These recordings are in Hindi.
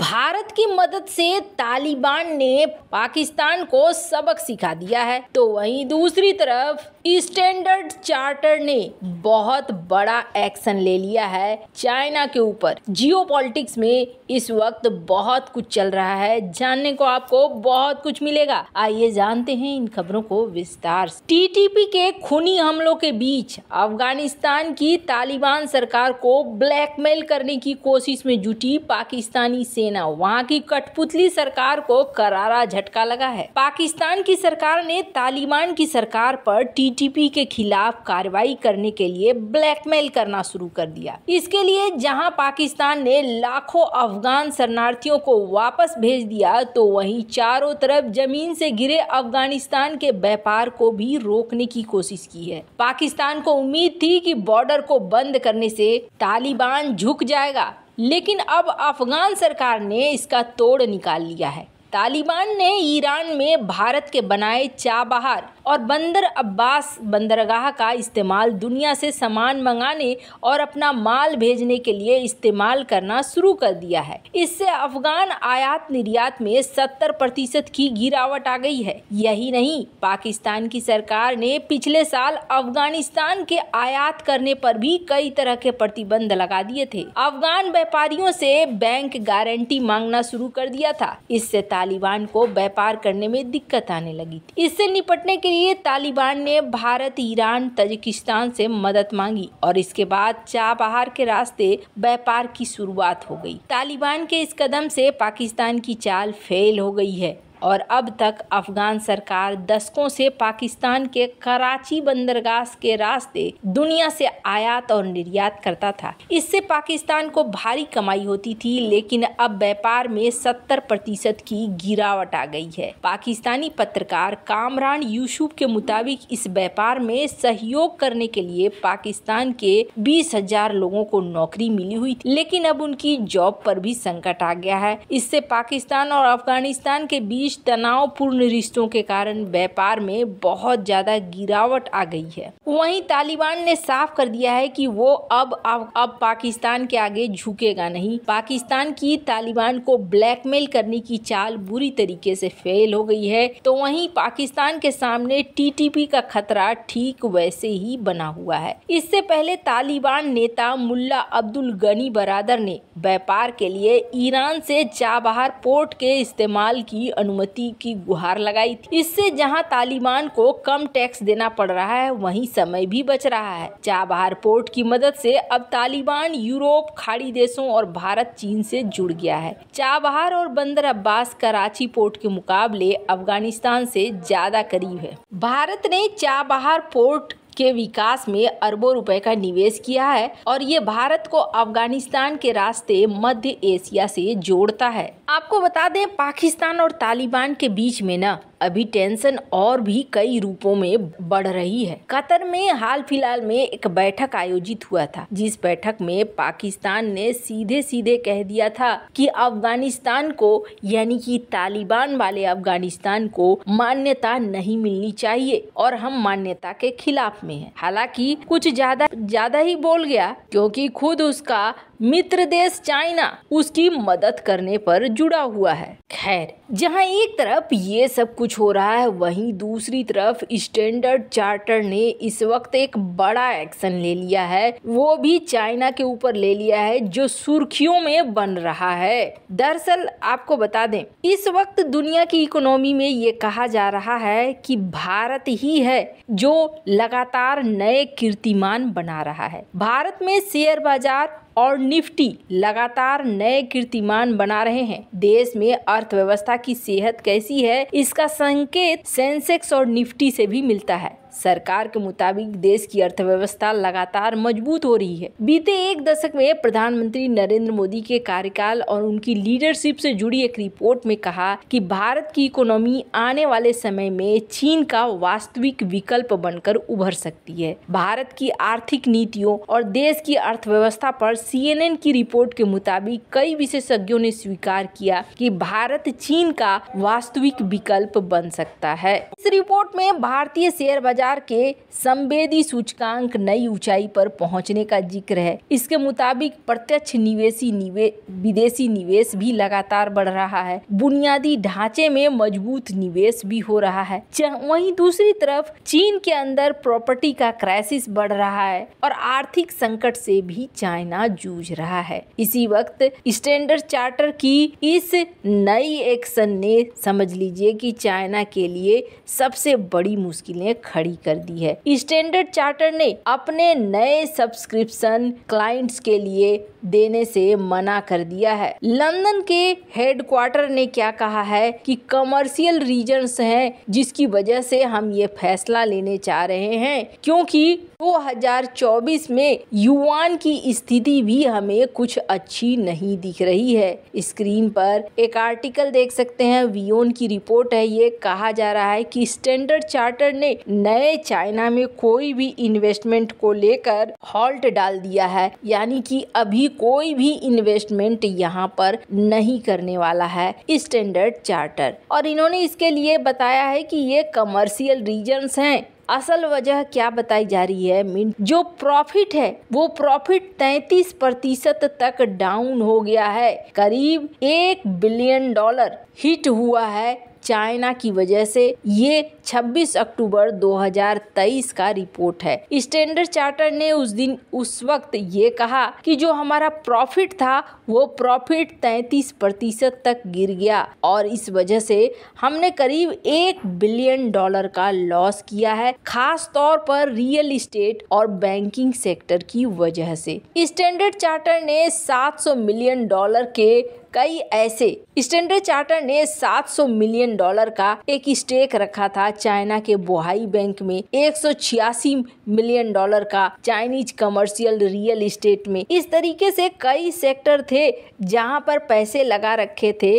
भारत की मदद से तालिबान ने पाकिस्तान को सबक सिखा दिया है तो वहीं दूसरी तरफ स्टैंडर्ड चार्टर ने बहुत बड़ा एक्शन ले लिया है चाइना के ऊपर जियोपॉलिटिक्स में इस वक्त बहुत कुछ चल रहा है जानने को आपको बहुत कुछ मिलेगा आइए जानते हैं इन खबरों को विस्तार टीटीपी के खूनी हमलों के बीच अफगानिस्तान की तालिबान सरकार को ब्लैकमेल करने की कोशिश में जुटी पाकिस्तानी सेना वहाँ की कठपुतली सरकार को करारा झटका लगा है पाकिस्तान की सरकार ने तालिबान की सरकार पर टी डीटीपी के खिलाफ कार्रवाई करने के लिए ब्लैकमेल करना शुरू कर दिया इसके लिए जहां पाकिस्तान ने लाखों अफगान शरणार्थियों को वापस भेज दिया तो वहीं चारों तरफ जमीन से गिरे अफगानिस्तान के व्यापार को भी रोकने की कोशिश की है पाकिस्तान को उम्मीद थी कि बॉर्डर को बंद करने से तालिबान झुक जाएगा लेकिन अब अफगान सरकार ने इसका तोड़ निकाल लिया है तालिबान ने ईरान में भारत के बनाए चाबहार और बंदर अब्बास बंदरगाह का इस्तेमाल दुनिया से सामान मंगाने और अपना माल भेजने के लिए इस्तेमाल करना शुरू कर दिया है इससे अफगान आयात निर्यात में 70 प्रतिशत की गिरावट आ गई है यही नहीं पाकिस्तान की सरकार ने पिछले साल अफगानिस्तान के आयात करने पर भी कई तरह के प्रतिबंध लगा दिए थे अफगान व्यापारियों से बैंक गारंटी मांगना शुरू कर दिया था इससे तालिबान को व्यापार करने में दिक्कत आने लगी थी इससे निपटने के लिए तालिबान ने भारत ईरान तजिकिस्तान से मदद मांगी और इसके बाद चाबहार के रास्ते व्यापार की शुरुआत हो गई तालिबान के इस कदम से पाकिस्तान की चाल फेल हो गई है और अब तक अफगान सरकार दशकों से पाकिस्तान के कराची बंदरगाह के रास्ते दुनिया से आयात और निर्यात करता था इससे पाकिस्तान को भारी कमाई होती थी लेकिन अब व्यापार में 70 प्रतिशत की गिरावट आ गई है पाकिस्तानी पत्रकार कामरान यूसुफ के मुताबिक इस व्यापार में सहयोग करने के लिए पाकिस्तान के बीस हजार लोगों को नौकरी मिली हुई थी लेकिन अब उनकी जॉब पर भी संकट आ गया है इससे पाकिस्तान और अफगानिस्तान के बीच कुछ तनावपूर्ण रिश्तों के कारण व्यापार में बहुत ज़्यादा गिरावट आ गई है वहीं तालिबान ने साफ कर दिया है कि वो अब अब, अब पाकिस्तान के आगे झुकेगा नहीं पाकिस्तान की तालिबान को ब्लैकमेल करने की चाल बुरी तरीके से फेल हो गई है तो वहीं पाकिस्तान के सामने टीटीपी का खतरा ठीक वैसे ही बना हुआ है इससे पहले तालिबान नेता मुल्ला अब्दुल गनी बरादर ने व्यापार के लिए ईरान से चाबहार पोर्ट के इस्तेमाल की अनुमति सहमति की गुहार लगाई थी इससे जहां तालिबान को कम टैक्स देना पड़ रहा है वहीं समय भी बच रहा है चाबहार पोर्ट की मदद से अब तालिबान यूरोप खाड़ी देशों और भारत चीन से जुड़ गया है चाबहार और बंदर अब्बास कराची पोर्ट के मुकाबले अफगानिस्तान से ज्यादा करीब है भारत ने चाबहार पोर्ट के विकास में अरबों रुपए का निवेश किया है और ये भारत को अफगानिस्तान के रास्ते मध्य एशिया से जोड़ता है आपको बता दें पाकिस्तान और तालिबान के बीच में न अभी टेंशन और भी कई रूपों में बढ़ रही है कतर में हाल फिलहाल में एक बैठक आयोजित हुआ था जिस बैठक में पाकिस्तान ने सीधे सीधे कह दिया था कि अफगानिस्तान को यानी कि तालिबान वाले अफगानिस्तान को मान्यता नहीं मिलनी चाहिए और हम मान्यता के खिलाफ में है हालांकि कुछ ज्यादा ज्यादा ही बोल गया क्योंकि खुद उसका मित्र देश चाइना उसकी मदद करने पर जुड़ा हुआ है खैर जहां एक तरफ ये सब कुछ हो रहा है वहीं दूसरी तरफ स्टैंडर्ड चार्टर ने इस वक्त एक बड़ा एक्शन ले लिया है वो भी चाइना के ऊपर ले लिया है जो सुर्खियों में बन रहा है दरअसल आपको बता दें इस वक्त दुनिया की इकोनॉमी में ये कहा जा रहा है कि भारत ही है जो लगातार नए कीर्तिमान बना रहा है भारत में शेयर बाजार और निफ्टी लगातार नए कीर्तिमान बना रहे हैं देश में अर्थव्यवस्था की सेहत कैसी है इसका संकेत सेंसेक्स और निफ्टी से भी मिलता है सरकार के मुताबिक देश की अर्थव्यवस्था लगातार मजबूत हो रही है बीते एक दशक में प्रधानमंत्री नरेंद्र मोदी के कार्यकाल और उनकी लीडरशिप से जुड़ी एक रिपोर्ट में कहा कि भारत की इकोनॉमी आने वाले समय में चीन का वास्तविक विकल्प बनकर उभर सकती है भारत की आर्थिक नीतियों और देश की अर्थव्यवस्था पर सीएनएन की रिपोर्ट के मुताबिक कई विशेषज्ञों ने स्वीकार किया कि भारत चीन का वास्तविक विकल्प बन सकता है इस रिपोर्ट में भारतीय शेयर बाजार बाजार के संवेदी सूचकांक नई ऊंचाई पर पहुंचने का जिक्र है इसके मुताबिक प्रत्यक्ष निवेशी निवे, विदेशी निवेश भी लगातार बढ़ रहा है बुनियादी ढांचे में मजबूत निवेश भी हो रहा है वही दूसरी तरफ चीन के अंदर प्रॉपर्टी का क्राइसिस बढ़ रहा है और आर्थिक संकट से भी चाइना जूझ रहा है इसी वक्त स्टैंडर्ड चार्टर की इस नई एक्शन ने समझ लीजिए कि चाइना के लिए सबसे बड़ी मुश्किलें खड़ी जारी कर दी है स्टैंडर्ड चार्टर ने अपने नए सब्सक्रिप्शन क्लाइंट्स के लिए देने से मना कर दिया है लंदन के हेडक्वार्टर ने क्या कहा है कि कमर्शियल रीजन हैं जिसकी वजह से हम ये फैसला लेने चाह रहे हैं क्योंकि 2024 में युवान की स्थिति भी हमें कुछ अच्छी नहीं दिख रही है स्क्रीन पर एक आर्टिकल देख सकते हैं वियोन की रिपोर्ट है ये कहा जा रहा है कि स्टैंडर्ड चार्टर ने नए नए चाइना में कोई भी इन्वेस्टमेंट को लेकर हॉल्ट डाल दिया है यानी कि अभी कोई भी इन्वेस्टमेंट यहाँ पर नहीं करने वाला है स्टैंडर्ड चार्टर और इन्होंने इसके लिए बताया है कि ये कमर्शियल रीजन्स हैं असल वजह क्या बताई जा रही है मीन जो प्रॉफिट है वो प्रॉफिट 33 प्रतिशत तक डाउन हो गया है करीब एक बिलियन डॉलर हिट हुआ है चाइना की वजह से ये 26 अक्टूबर 2023 का रिपोर्ट है स्टैंडर्ड चार्टर ने उस दिन उस वक्त ये कहा कि जो हमारा प्रॉफिट था वो प्रॉफिट 33 प्रतिशत तक गिर गया और इस वजह से हमने करीब एक बिलियन डॉलर का लॉस किया है खास तौर पर रियल इस्टेट और बैंकिंग सेक्टर की वजह से स्टैंडर्ड चार्टर ने 700 मिलियन डॉलर के कई ऐसे स्टैंडर्ड चार्टर ने 700 मिलियन डॉलर का एक स्टेक रखा था चाइना के बोहाई बैंक में एक मिलियन डॉलर का चाइनीज कमर्शियल रियल इस्टेट में इस तरीके से कई सेक्टर थे जहां पर पैसे लगा रखे थे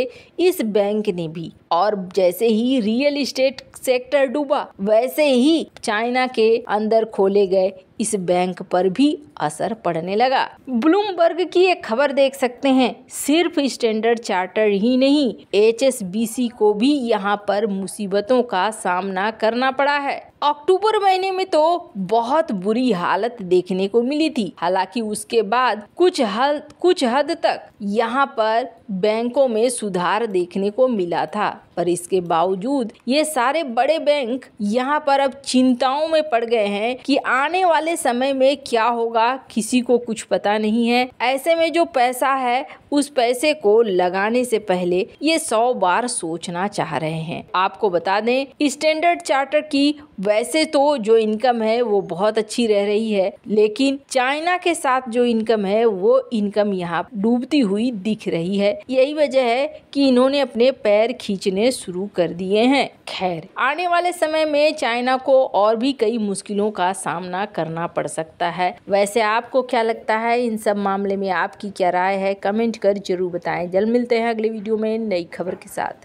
इस बैंक ने भी और जैसे ही रियल इस्टेट सेक्टर डूबा वैसे ही चाइना के अंदर खोले गए इस बैंक पर भी असर पड़ने लगा ब्लूमबर्ग की एक खबर देख सकते हैं सिर्फ स्टैंडर्ड चार्टर ही नहीं एच को भी यहाँ पर मुसीबतों का सामना करना पड़ा है अक्टूबर महीने में तो बहुत बुरी हालत देखने को मिली थी हालांकि उसके बाद कुछ हद कुछ हद तक यहाँ पर बैंकों में सुधार देखने को मिला था पर इसके बावजूद ये सारे बड़े बैंक यहाँ पर अब चिंताओं में पड़ गए हैं कि आने वाले वाले समय में क्या होगा किसी को कुछ पता नहीं है ऐसे में जो पैसा है उस पैसे को लगाने से पहले ये सौ बार सोचना चाह रहे हैं आपको बता दें स्टैंडर्ड चार्टर की वैसे तो जो इनकम है वो बहुत अच्छी रह रही है लेकिन चाइना के साथ जो इनकम है वो इनकम यहाँ डूबती हुई दिख रही है यही वजह है कि इन्होंने अपने पैर खींचने शुरू कर दिए हैं खैर आने वाले समय में चाइना को और भी कई मुश्किलों का सामना करना पड़ सकता है वैसे आपको क्या लगता है इन सब मामले में आपकी क्या राय है कमेंट कर जरूर बताएं जल्द मिलते हैं अगले वीडियो में नई खबर के साथ